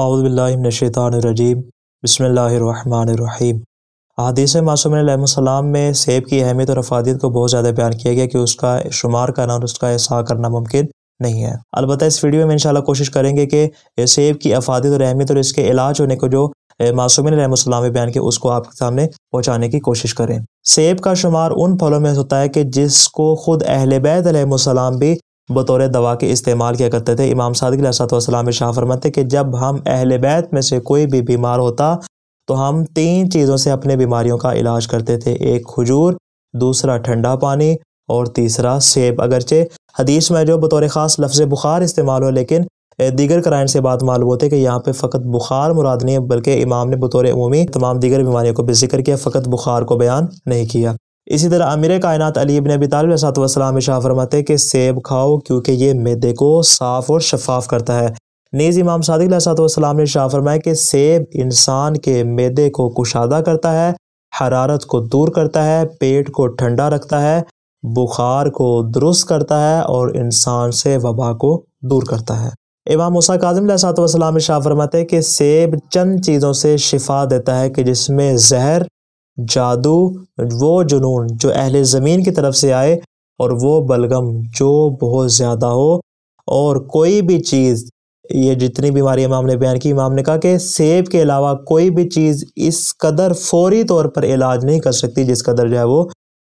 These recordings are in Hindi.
अवबिल्लिनशैतरजीम बसमीम हदीस मासूम में सेब की अहमियत और अफादियत को बहुत ज़्यादा बयान किया गया कि उसका शुमार करना और उसका एहसा करना मुमकिन नहीं है अलबत् इस वीडियो में इनशाला कोशिश करेंगे कि सेब की अफादियत और अहमियत और इसके इलाज होने को जो मासूमिन रहमसलाम बयान किया उसको आपके सामने पहुँचाने की कोशिश करें सेब का शुमार उन फलों में होता है कि जिसको खुद अहल बैतम भी बतौर दवा के इस्तेमाल किया करते थे इमाम सादक सलाम शाह फरमाते कि जब हम अहल बैत में से कोई भी बीमार होता तो हम तीन चीज़ों से अपने बीमारियों का इलाज करते थे एक खजूर दूसरा ठंडा पानी और तीसरा सेब अगरचे हदीस में जो बतौर ख़ास लफ्ज़ बुखार इस्तेमाल हो लेकिन दीगर क्राइन से बात मालूम होती है कि यहाँ पे फ़कत बुखार मुराद नहीं है बल्कि इमाम ने बतौर अमूमी तमाम दीगर बीमारियों को भी जिक्र किया फ़कत बुखार को बयान नहीं किया इसी तरह अमीर कायनत अली इबन अबी तालब शाह फरमाते कि सेब खाओ क्योंकि ये मैदे को साफ़ और शफाफ करता है नीज़ इमाम सादिक सलाम ने शाह फरमाया कि सेब इंसान के मैदे को कुशादा करता है हरारत को दूर करता है पेट को ठंडा रखता है बुखार को दुरुस्त करता है और इंसान से वबा को दूर करता है इमाम मुसा काजम वसलाम शाह फरमाते कि सेब चंद चीज़ों से शिफा देता है कि जिसमें जहर जादू वो जुनून जो अहल ज़मीन की तरफ से आए और वो बलगम जो बहुत ज़्यादा हो और कोई भी चीज़ ये जितनी बीमारी इमाम ने बयान की इमाम ने कहा कि सेब के अलावा कोई भी चीज़ इस कदर फौरी तौर पर इलाज नहीं कर सकती जिस कदर जो है वो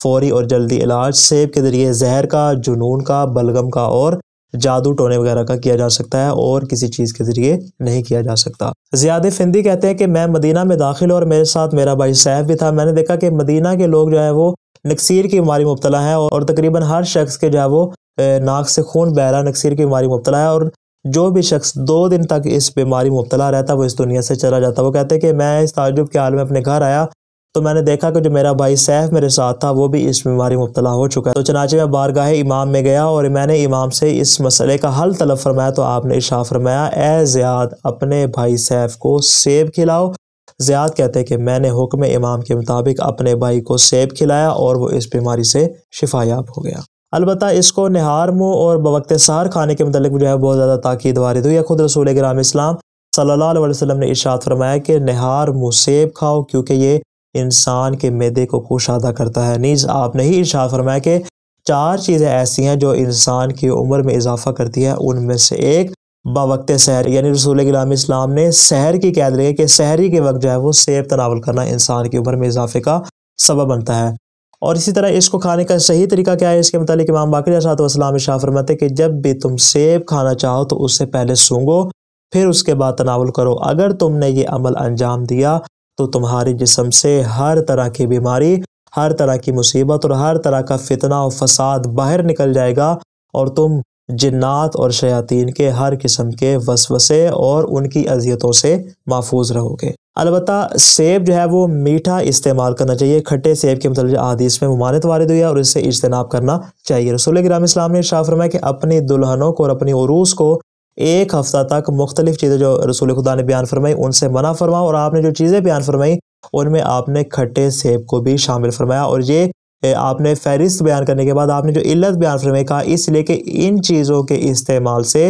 फौरी और जल्दी इलाज सेब के ज़रिए जहर का जुनून का बलगम का और जादू टोने वगैरह का किया जा सकता है और किसी चीज़ के ज़रिए नहीं किया जा सकता ज़्यादा फिंदी कहते हैं कि मैं मदीना में दाखिल और मेरे साथ मेरा भाई सैफ भी था मैंने देखा कि मदीना के लोग जो है वो नक्सीर की बीमारी मुबतला है और तकरीबन हर शख्स के जो है वो नाक से खून बहरा नक्सीर की बीमारी मुबतला है और जो भी शख्स दो दिन तक इस बीमारी मुबतला रहता वो इस दुनिया से चला जाता वो कहते हैं कि मैं इस ताजुब के हाल में अपने घर आया तो मैंने देखा कि जो मेरा भाई सैफ मेरे साथ था वो भी इस बीमारी में मुबतला हो चुका है तो चनाचे मैं बारगाह इमाम में गया और मैंने इमाम से इस मसले का हल तलब फरमाया तो आपने इशा फरमाया ए ज़्याद अपने भाई सैफ को सेब खिलाओ ज़्याद कहते हैं कि मैंने हुक्म इमाम के मुताबिक अपने भाई को सेब खिलाया और वो इस बीमारी से शिफायाब हो गया अलबत् इसको नहार मुँह और बवक्त सार खाने के मतलब जो है बहुत ज़्यादा ताक़द वारद हुई है खुद रसूल ग्राम इस्लाम सल्ला वसलम ने इशात फरमाया कि नहार मुँह सेब खाओ क्योंकि ये इंसान के मैदे को कुशादा करता है नीज आपने ही इर्शाद फरमाया कि चार चीज़ें ऐसी हैं जो इंसान की उम्र में इजाफा करती है उनमें से एक बावक्त सहर यानी रसूल गुलाम इस्लाम ने सहर की कैद रही है कि शहरी के वक्त जो है वो सेब तनावल करना इंसान की उम्र में इजाफे का सबब बनता है और इसी तरह इसको खाने का सही तरीका क्या है इसके मतलब इमाम बाकी सातम शाह फरमाते कि जब भी तुम सेब खाना चाहो तो उससे पहले सूंगो फिर उसके बाद तनावल करो अगर तुमने ये अमल अंजाम दिया तो तुम्हारे जिसम से हर तरह की बीमारी हर तरह की मुसीबत और हर तरह का फितना और फसाद बाहर निकल जाएगा और तुम जन्नात और शयातीन के हर किस्म के वसवसे और उनकी अजियतों से महफूज रहोगे अलबत् सेब जो है वो मीठा इस्तेमाल करना चाहिए खट्टे सेब के मतलब आदिश में ममानत वारद हुई है और इससे इज्तनाब करना चाहिए रसोल ग्राम इस्लाम ने शाह फरमाया कि अपनी दुल्हनों को और अपनी उरूस को एक हफ़्ता तक मुख्तलिफ़ चीज़ें जो रसूल खुदा ने बयान फरमाई उनसे मना फरमाओ और आपने जो चीज़ें बयान फरमाई उनमें आपने खट्टे सेब को भी शामिल फरमाया और ये आपने फहरिस्त बयान करने के बाद आपने जो इल्लत बयान फरमाई कहा इसलिए कि इन चीज़ों के इस्तेमाल से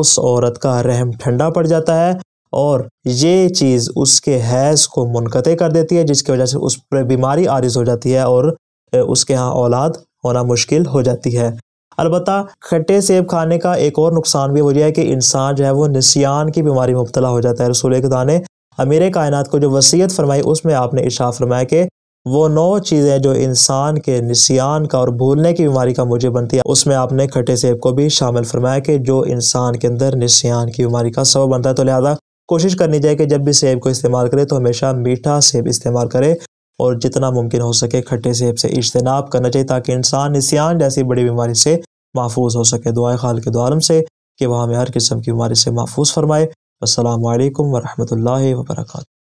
उस औरत का रहम ठंडा पड़ जाता है और ये चीज़ उसके हैज़ को मुनक़े कर देती है जिसकी वजह से उस पर बीमारी आरिज हो जाती है और उसके यहाँ औलाद होना मुश्किल हो जाती है अलबत् खट्टे सेब खाने का एक और नुकसान भी हो जाए कि इंसान जो है वो नसियान की बीमारी में मुबतला हो जाता है रसूल खुदा ने अमीर कायनात को जो वसीयत फरमाई उसमें आपने इशा फरमाया कि वो नौ चीज़ें जो इंसान के नसियान का और भूलने की बीमारी का मुझे बनती है उसमें आपने खट्टे सेब को भी शामिल फरमाया कि जो इंसान के अंदर नसियान की बीमारी का सबब बनता है तो लिहाजा कोशिश करनी चाहिए कि जब भी सेब को इस्तेमाल करें तो हमेशा मीठा सेब इस्तेमाल करें और जितना मुमकिन हो सके खट्टे सेब से इजतनाब करना चाहिए ताकि इंसान निसियान जैसी बड़ी बीमारी से महफूज हो सके दुआ खाल के दुआलम से कि वह हमें हर किस्म की बीमारी से महफूज फरमाए असल वरहमल वर्का